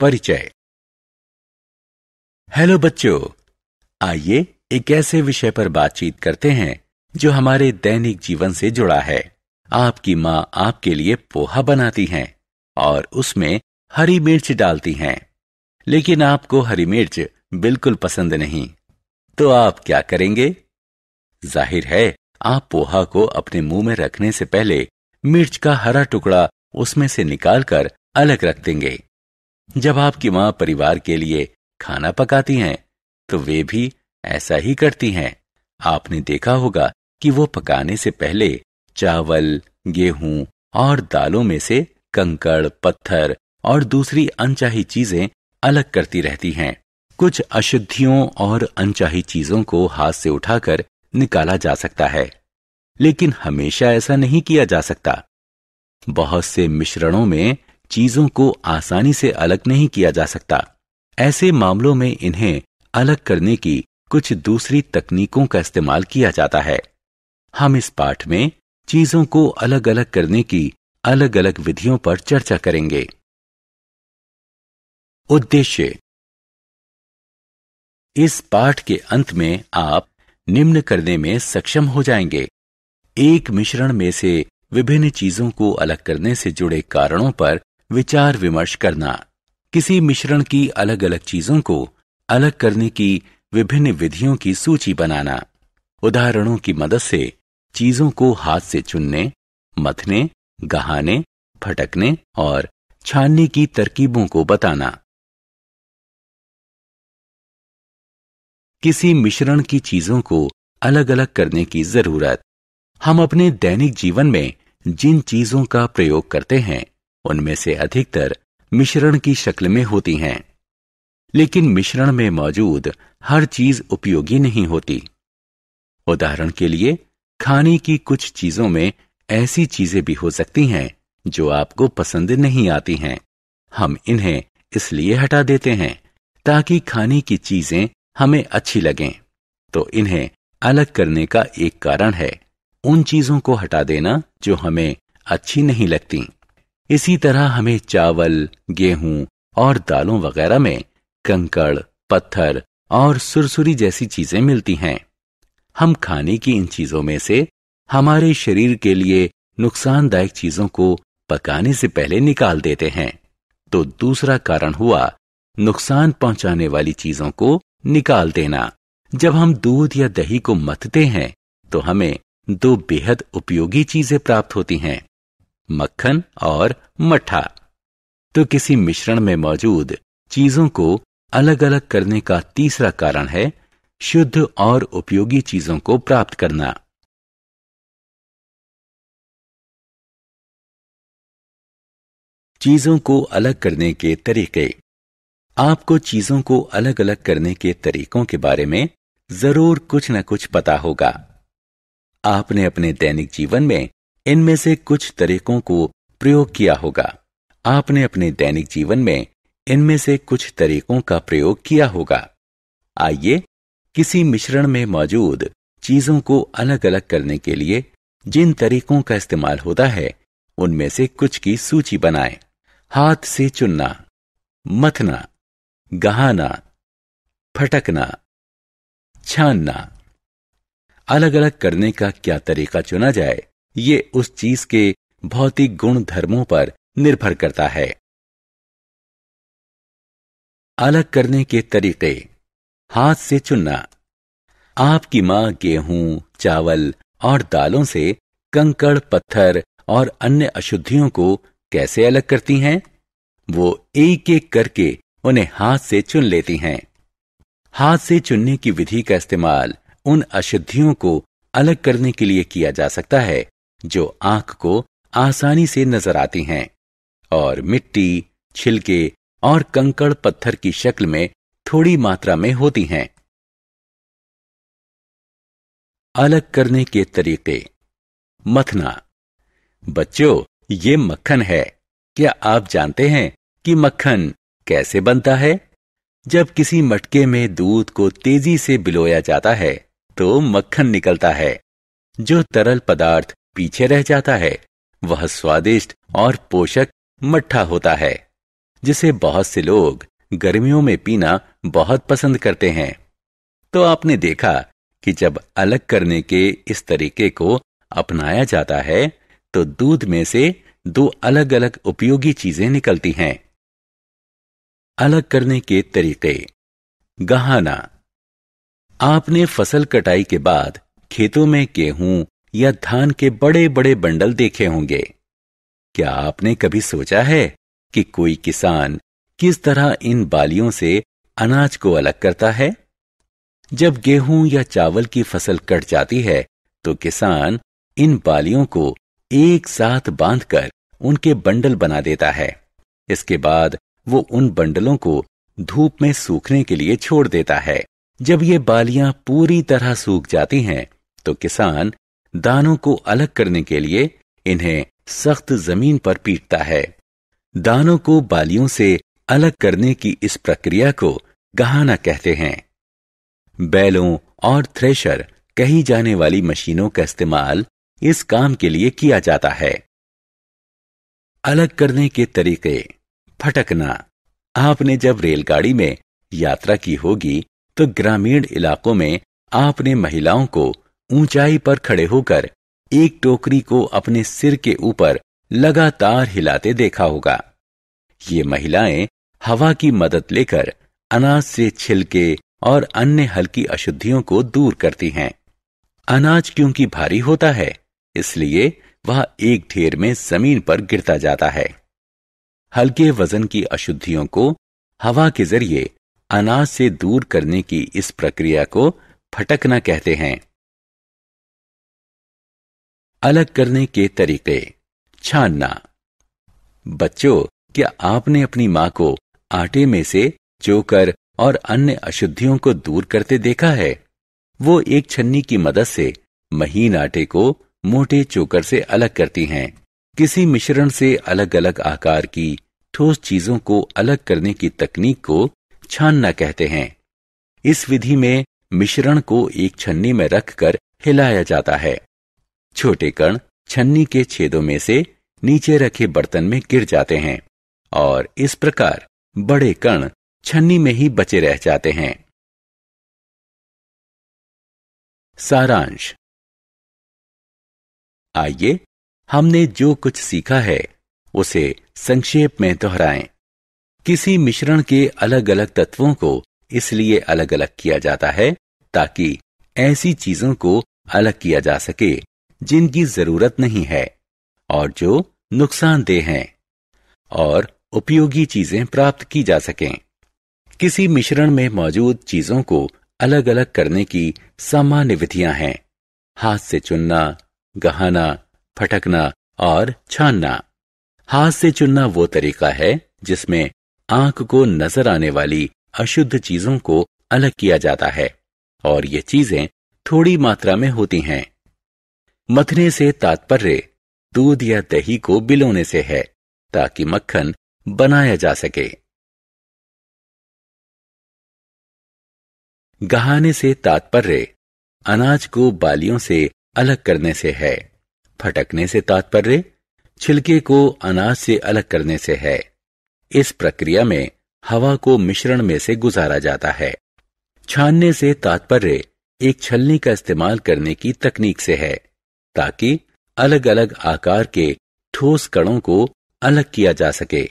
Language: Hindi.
परिचय हेलो बच्चों आइए एक ऐसे विषय पर बातचीत करते हैं जो हमारे दैनिक जीवन से जुड़ा है आपकी माँ आपके लिए पोहा बनाती हैं और उसमें हरी मिर्च डालती हैं लेकिन आपको हरी मिर्च बिल्कुल पसंद नहीं तो आप क्या करेंगे जाहिर है आप पोहा को अपने मुंह में रखने से पहले मिर्च का हरा टुकड़ा उसमें से निकालकर अलग रख देंगे जब आपकी माँ परिवार के लिए खाना पकाती हैं तो वे भी ऐसा ही करती हैं आपने देखा होगा कि वो पकाने से पहले चावल गेहूं और दालों में से कंकड़ पत्थर और दूसरी अनचाही चीजें अलग करती रहती हैं कुछ अशुद्धियों और अनचाही चीजों को हाथ से उठाकर निकाला जा सकता है लेकिन हमेशा ऐसा नहीं किया जा सकता बहुत से मिश्रणों में चीजों को आसानी से अलग नहीं किया जा सकता ऐसे मामलों में इन्हें अलग करने की कुछ दूसरी तकनीकों का इस्तेमाल किया जाता है हम इस पाठ में चीजों को अलग अलग करने की अलग अलग विधियों पर चर्चा करेंगे उद्देश्य इस पाठ के अंत में आप निम्न करने में सक्षम हो जाएंगे एक मिश्रण में से विभिन्न चीजों को अलग करने से जुड़े कारणों पर विचार विमर्श करना किसी मिश्रण की अलग अलग चीजों को अलग करने की विभिन्न विधियों की सूची बनाना उदाहरणों की मदद से चीजों को हाथ से चुनने मथने गहाने फटकने और छानने की तरकीबों को बताना किसी मिश्रण की चीजों को अलग अलग करने की जरूरत हम अपने दैनिक जीवन में जिन चीजों का प्रयोग करते हैं उनमें से अधिकतर मिश्रण की शक्ल में होती हैं लेकिन मिश्रण में मौजूद हर चीज उपयोगी नहीं होती उदाहरण के लिए खाने की कुछ चीजों में ऐसी चीजें भी हो सकती हैं जो आपको पसंद नहीं आती हैं हम इन्हें इसलिए हटा देते हैं ताकि खाने की चीजें हमें अच्छी लगें तो इन्हें अलग करने का एक कारण है उन चीजों को हटा देना जो हमें अच्छी नहीं लगती इसी तरह हमें चावल गेहूं और दालों वगैरह में कंकड़ पत्थर और सुरसुरी जैसी चीजें मिलती हैं हम खाने की इन चीजों में से हमारे शरीर के लिए नुकसानदायक चीजों को पकाने से पहले निकाल देते हैं तो दूसरा कारण हुआ नुकसान पहुंचाने वाली चीजों को निकाल देना जब हम दूध या दही को मथते हैं तो हमें दो बेहद उपयोगी चीजें प्राप्त होती हैं मक्खन और मठा तो किसी मिश्रण में मौजूद चीजों को अलग अलग करने का तीसरा कारण है शुद्ध और उपयोगी चीजों को प्राप्त करना चीजों को अलग करने के तरीके आपको चीजों को अलग अलग करने के तरीकों के बारे में जरूर कुछ न कुछ पता होगा आपने अपने दैनिक जीवन में इनमें से कुछ तरीकों को प्रयोग किया होगा आपने अपने दैनिक जीवन में इनमें से कुछ तरीकों का प्रयोग किया होगा आइए किसी मिश्रण में मौजूद चीजों को अलग अलग करने के लिए जिन तरीकों का इस्तेमाल होता है उनमें से कुछ की सूची बनाएं। हाथ से चुनना मथना गहाना फटकना छानना अलग अलग करने का क्या तरीका चुना जाए ये उस चीज के भौतिक गुण धर्मों पर निर्भर करता है अलग करने के तरीके हाथ से चुनना आपकी मां गेहूं चावल और दालों से कंकड़ पत्थर और अन्य अशुद्धियों को कैसे अलग करती हैं वो एक एक करके उन्हें हाथ से चुन लेती हैं हाथ से चुनने की विधि का इस्तेमाल उन अशुद्धियों को अलग करने के लिए किया जा सकता है जो आंख को आसानी से नजर आती हैं और मिट्टी छिलके और कंकड़ पत्थर की शक्ल में थोड़ी मात्रा में होती हैं अलग करने के तरीके मथना बच्चों ये मक्खन है क्या आप जानते हैं कि मक्खन कैसे बनता है जब किसी मटके में दूध को तेजी से बिलोया जाता है तो मक्खन निकलता है जो तरल पदार्थ पीछे रह जाता है वह स्वादिष्ट और पोषक मट्ठा होता है जिसे बहुत से लोग गर्मियों में पीना बहुत पसंद करते हैं तो आपने देखा कि जब अलग करने के इस तरीके को अपनाया जाता है तो दूध में से दो अलग अलग उपयोगी चीजें निकलती हैं अलग करने के तरीके गहाना आपने फसल कटाई के बाद खेतों में गेहूं या धान के बड़े बड़े बंडल देखे होंगे क्या आपने कभी सोचा है कि कोई किसान किस तरह इन बालियों से अनाज को अलग करता है जब गेहूं या चावल की फसल कट जाती है तो किसान इन बालियों को एक साथ बांधकर उनके बंडल बना देता है इसके बाद वो उन बंडलों को धूप में सूखने के लिए छोड़ देता है जब ये बालियां पूरी तरह सूख जाती हैं तो किसान दानों को अलग करने के लिए इन्हें सख्त जमीन पर पीटता है दानों को बालियों से अलग करने की इस प्रक्रिया को गहाना कहते हैं बैलों और थ्रेशर कही जाने वाली मशीनों का इस्तेमाल इस काम के लिए किया जाता है अलग करने के तरीके फटकना आपने जब रेलगाड़ी में यात्रा की होगी तो ग्रामीण इलाकों में आपने महिलाओं को ऊंचाई पर खड़े होकर एक टोकरी को अपने सिर के ऊपर लगातार हिलाते देखा होगा ये महिलाएं हवा की मदद लेकर अनाज से छिलके और अन्य हल्की अशुद्धियों को दूर करती हैं अनाज क्योंकि भारी होता है इसलिए वह एक ढेर में जमीन पर गिरता जाता है हल्के वजन की अशुद्धियों को हवा के जरिए अनाज से दूर करने की इस प्रक्रिया को फटकना कहते हैं अलग करने के तरीके छानना बच्चों क्या आपने अपनी माँ को आटे में से चोकर और अन्य अशुद्धियों को दूर करते देखा है वो एक छन्नी की मदद से महीन आटे को मोटे चोकर से अलग करती हैं। किसी मिश्रण से अलग अलग आकार की ठोस चीजों को अलग करने की तकनीक को छानना कहते हैं इस विधि में मिश्रण को एक छन्नी में रखकर हिलाया जाता है छोटे कण छन्नी के छेदों में से नीचे रखे बर्तन में गिर जाते हैं और इस प्रकार बड़े कण छन्नी में ही बचे रह जाते हैं सारांश आइए हमने जो कुछ सीखा है उसे संक्षेप में दोहराएं। किसी मिश्रण के अलग अलग तत्वों को इसलिए अलग अलग किया जाता है ताकि ऐसी चीजों को अलग किया जा सके जिनकी जरूरत नहीं है और जो नुकसानदेह हैं और उपयोगी चीजें प्राप्त की जा सकें किसी मिश्रण में मौजूद चीजों को अलग अलग करने की सामान्य विधियां हैं हाथ से चुनना गहाना फटकना और छानना हाथ से चुनना वो तरीका है जिसमें आंख को नजर आने वाली अशुद्ध चीजों को अलग किया जाता है और ये चीजें थोड़ी मात्रा में होती हैं मथने से तात्पर्य दूध या दही को बिलोने से है ताकि मक्खन बनाया जा सके गहाने से तात्पर्य अनाज को बालियों से अलग करने से है फटकने से तात्पर्य छिलके को अनाज से अलग करने से है इस प्रक्रिया में हवा को मिश्रण में से गुजारा जाता है छानने से तात्पर्य एक छलनी का इस्तेमाल करने की तकनीक से है ताकि अलग अलग आकार के ठोस कणों को अलग किया जा सके